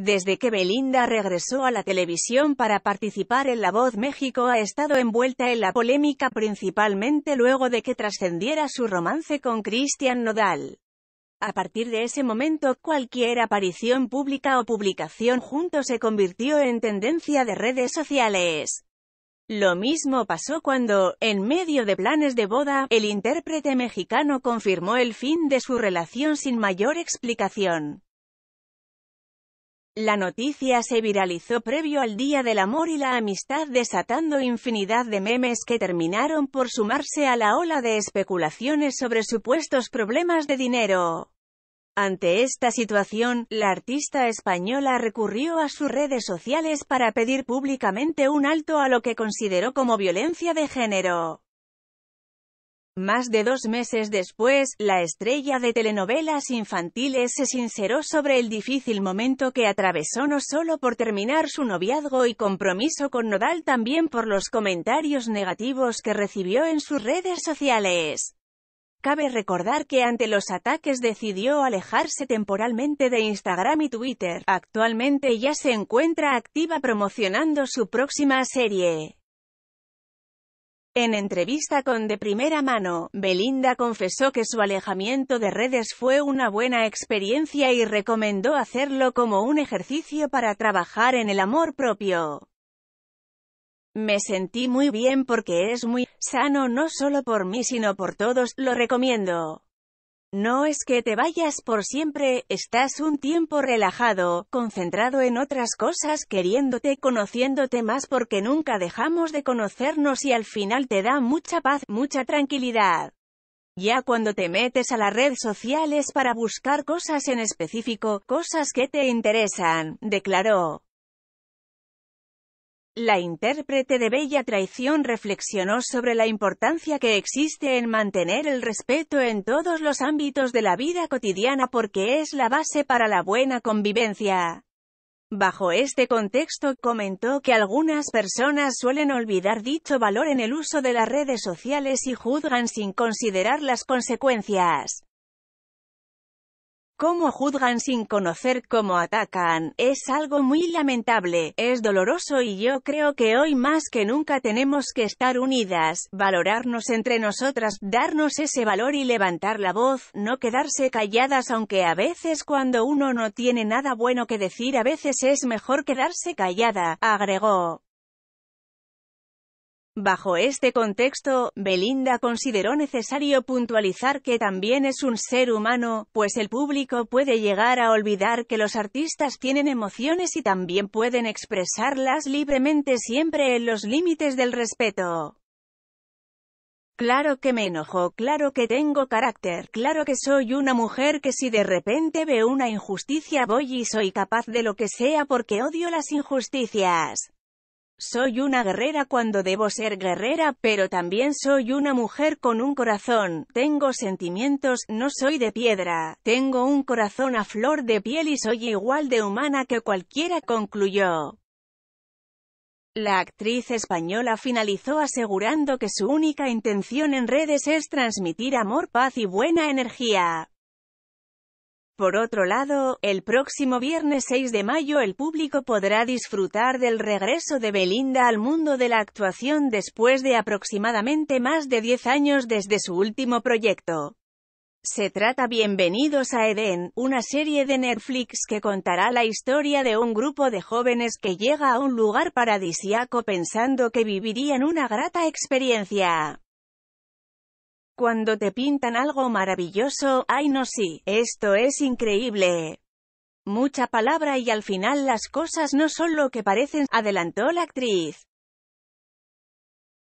Desde que Belinda regresó a la televisión para participar en La Voz México ha estado envuelta en la polémica principalmente luego de que trascendiera su romance con Christian Nodal. A partir de ese momento, cualquier aparición pública o publicación junto se convirtió en tendencia de redes sociales. Lo mismo pasó cuando, en medio de planes de boda, el intérprete mexicano confirmó el fin de su relación sin mayor explicación. La noticia se viralizó previo al Día del Amor y la Amistad desatando infinidad de memes que terminaron por sumarse a la ola de especulaciones sobre supuestos problemas de dinero. Ante esta situación, la artista española recurrió a sus redes sociales para pedir públicamente un alto a lo que consideró como violencia de género. Más de dos meses después, la estrella de telenovelas infantiles se sinceró sobre el difícil momento que atravesó no solo por terminar su noviazgo y compromiso con Nodal, también por los comentarios negativos que recibió en sus redes sociales. Cabe recordar que ante los ataques decidió alejarse temporalmente de Instagram y Twitter. Actualmente ya se encuentra activa promocionando su próxima serie. En entrevista con De Primera Mano, Belinda confesó que su alejamiento de redes fue una buena experiencia y recomendó hacerlo como un ejercicio para trabajar en el amor propio. Me sentí muy bien porque es muy sano no solo por mí sino por todos, lo recomiendo. No es que te vayas por siempre, estás un tiempo relajado, concentrado en otras cosas, queriéndote, conociéndote más porque nunca dejamos de conocernos y al final te da mucha paz, mucha tranquilidad. Ya cuando te metes a las redes sociales para buscar cosas en específico, cosas que te interesan, declaró. La intérprete de Bella Traición reflexionó sobre la importancia que existe en mantener el respeto en todos los ámbitos de la vida cotidiana porque es la base para la buena convivencia. Bajo este contexto, comentó que algunas personas suelen olvidar dicho valor en el uso de las redes sociales y juzgan sin considerar las consecuencias. Cómo juzgan sin conocer cómo atacan, es algo muy lamentable, es doloroso y yo creo que hoy más que nunca tenemos que estar unidas, valorarnos entre nosotras, darnos ese valor y levantar la voz, no quedarse calladas aunque a veces cuando uno no tiene nada bueno que decir a veces es mejor quedarse callada, agregó. Bajo este contexto, Belinda consideró necesario puntualizar que también es un ser humano, pues el público puede llegar a olvidar que los artistas tienen emociones y también pueden expresarlas libremente siempre en los límites del respeto. Claro que me enojo, claro que tengo carácter, claro que soy una mujer que si de repente veo una injusticia voy y soy capaz de lo que sea porque odio las injusticias. Soy una guerrera cuando debo ser guerrera, pero también soy una mujer con un corazón, tengo sentimientos, no soy de piedra, tengo un corazón a flor de piel y soy igual de humana que cualquiera, concluyó. La actriz española finalizó asegurando que su única intención en redes es transmitir amor, paz y buena energía. Por otro lado, el próximo viernes 6 de mayo el público podrá disfrutar del regreso de Belinda al mundo de la actuación después de aproximadamente más de 10 años desde su último proyecto. Se trata Bienvenidos a Edén, una serie de Netflix que contará la historia de un grupo de jóvenes que llega a un lugar paradisiaco pensando que vivirían una grata experiencia. Cuando te pintan algo maravilloso, ay no sí, esto es increíble. Mucha palabra y al final las cosas no son lo que parecen, adelantó la actriz.